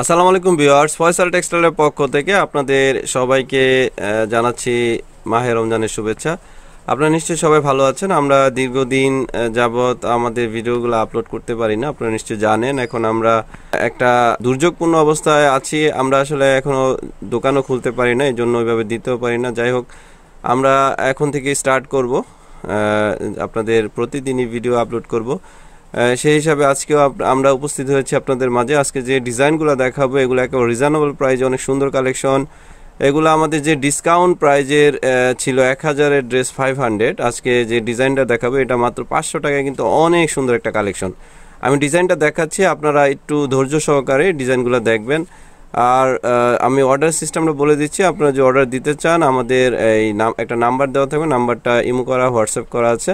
আসসালামু আলাইকুম ভিউয়ার্স ফয়সাল টেক্সটাইলের পক্ষ থেকে আপনাদের সবাইকে জানাচ্ছি মাহে রমজানের শুভেচ্ছা আপনারা নিশ্চয়ই সবাই ভালো আছেন আমরা দীর্ঘদিন যাবৎ আমাদের ভিডিওগুলো আপলোড করতে পারি না আপনারা নিশ্চয়ই জানেন এখন আমরা একটা দুর্যোগপূর্ণ অবস্থায় আছি আমরা আসলে এখনও দোকানও খুলতে পারি না এই জন্য ওইভাবে দিতেও পারি না যাই হোক আমরা এখন থেকে স্টার্ট করব আপনাদের প্রতিদিনই ভিডিও আপলোড করব সেই হিসাবে আজকেও আমরা উপস্থিত হয়েছি আপনাদের মাঝে আজকে যে ডিজাইনগুলো দেখাবো এগুলো একেবারে রিজনেবল প্রাইজে অনেক সুন্দর কালেকশন এগুলো আমাদের যে ডিসকাউন্ট প্রাইজের ছিল এক হাজারের ড্রেস ফাইভ হান্ড্রেড আজকে যে ডিজাইনটা দেখাবো এটা মাত্র পাঁচশো টাকায় কিন্তু অনেক সুন্দর একটা কালেকশন আমি ডিজাইনটা দেখাচ্ছি আপনারা একটু ধৈর্য সহকারে ডিজাইনগুলো দেখবেন আর আমি অর্ডার সিস্টেমটা বলে দিচ্ছি আপনারা যে অর্ডার দিতে চান আমাদের এই নাম একটা নাম্বার দেওয়া থাকবে নাম্বারটা ইমো করা হোয়াটসঅ্যাপ করা আছে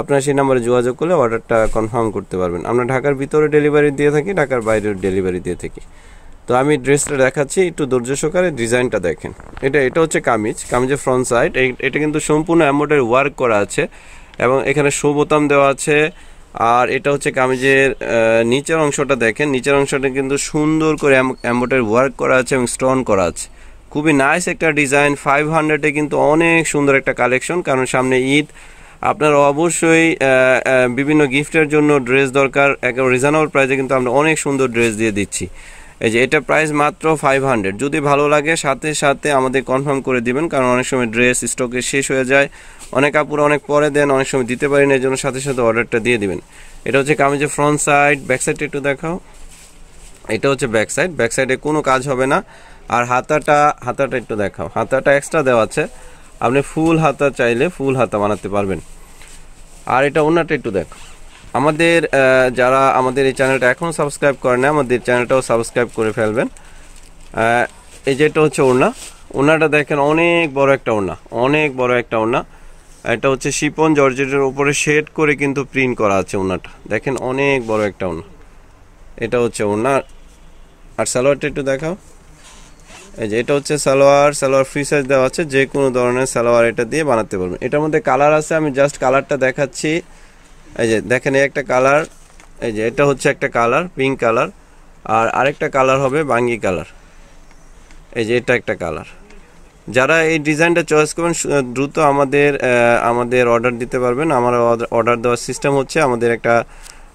আপনার সেই নাম্বারে যোগাযোগ করলে অর্ডারটা কনফার্ম করতে পারবেন আমরা ঢাকার ভিতরে ডেলিভারি দিয়ে থাকি ঢাকার বাইরে ডেলিভারি দিয়ে থাকি তো আমি ড্রেসটা দেখাচ্ছি একটু ধৈর্য সহকারে ডিজাইনটা দেখেন এটা এটা হচ্ছে কামিজ কামিজের ফ্রন্ট সাইড এটা কিন্তু সম্পূর্ণ অ্যাম্বোটারি ওয়ার্ক করা আছে এবং এখানে শো বোতাম দেওয়া আছে আর এটা হচ্ছে কামিজের নিচের অংশটা দেখেন নিচের অংশটা কিন্তু সুন্দর করে অ্যাম্বোটারি ওয়ার্ক করা আছে এবং স্টোন করা আছে খুবই নাইস একটা ডিজাইন ফাইভ হান্ড্রেডে কিন্তু অনেক সুন্দর একটা কালেকশন কারণ সামনে ঈদ আপনার অবশ্যই বিভিন্ন গিফটের জন্য ড্রেস দরকার একদম রিজনেবল প্রাইসে কিন্তু আমরা অনেক সুন্দর ড্রেস দিয়ে দিচ্ছি এই যে এটা প্রাইস মাত্র ফাইভ হান্ড্রেড যদি ভালো লাগে সাথে সাথে আমাদের কনফার্ম করে দিবেন কারণ অনেক সময় ড্রেস স্টকে শেষ হয়ে যায় অনেক কাপড় অনেক পরে দেন অনেক সময় দিতে পারেন এর জন্য সাথে সাথে অর্ডারটা দিয়ে দিবেন এটা হচ্ছে কামিজের ফ্রন্ট সাইড ব্যাক সাইডটা একটু দেখাও এটা হচ্ছে ব্যাক সাইড ব্যাক সাইডে কোনো কাজ হবে না আর হাতাটা হাতাটা একটু দেখাও হাতাটা এক্সট্রা দেওয়া আছে আপনি ফুল হাতা চাইলে ফুল হাতা বানাতে পারবেন আর এটা ওনাটা একটু দেখো আমাদের যারা আমাদের এই চ্যানেলটা এখনও সাবস্ক্রাইব করে না আমাদের চ্যানেলটাও সাবস্ক্রাইব করে ফেলবেন এই যেটা হচ্ছে ওড়না ওড়নাটা দেখেন অনেক বড় একটা ওড়না অনেক বড় একটা ওড়না এটা হচ্ছে শিপন জর্জেটের উপরে শেড করে কিন্তু প্রিন্ট করা আছে ওড়নাটা দেখেন অনেক বড় একটা ওড়না এটা হচ্ছে ওড়না আর স্যালোয়ারটা একটু দেখাও এই যে এটা হচ্ছে সালোয়ার সালোয়ার ফ্রি সাইজ দেওয়া আছে যে কোনো ধরনের সালোয়ার এটা দিয়ে বানাতে পারবেন এটার মধ্যে কালার আছে আমি জাস্ট কালারটা দেখাচ্ছি এই যে দেখেন এই একটা কালার এই যে এটা হচ্ছে একটা কালার পিঙ্ক কালার আর আরেকটা কালার হবে বাঙ্গি কালার এই যে এটা একটা কালার যারা এই ডিজাইনটা চয়েস করবেন দ্রুত আমাদের আমাদের অর্ডার দিতে পারবেন আমার অর্ডার দেওয়ার সিস্টেম হচ্ছে আমাদের একটা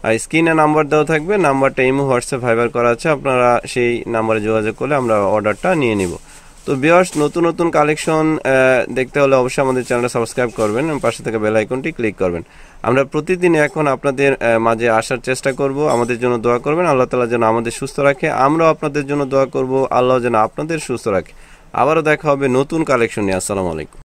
আর স্ক্রিনে নাম্বার দেওয়া থাকবে নাম্বারটা ইমো হোয়াটসঅ্যাপ ভাইবার করা আছে আপনারা সেই নাম্বারে যোগাযোগ করলে আমরা অর্ডারটা নিয়ে নিব তো বিয়ার্স নতুন নতুন কালেকশন দেখতে হলে অবশ্যই আমাদের চ্যানেলটা সাবস্ক্রাইব করবেন এবং পাশে থেকে বেল আইকনটি ক্লিক করবেন আমরা প্রতিদিন এখন আপনাদের মাঝে আসার চেষ্টা করব আমাদের জন্য দোয়া করবেন আল্লাহ তালা যেন আমাদের সুস্থ রাখে আমরাও আপনাদের জন্য দোয়া করব আল্লাহ যেন আপনাদের সুস্থ রাখে আবারও দেখা হবে নতুন কালেকশন নিয়ে আসসালামু আলাইকুম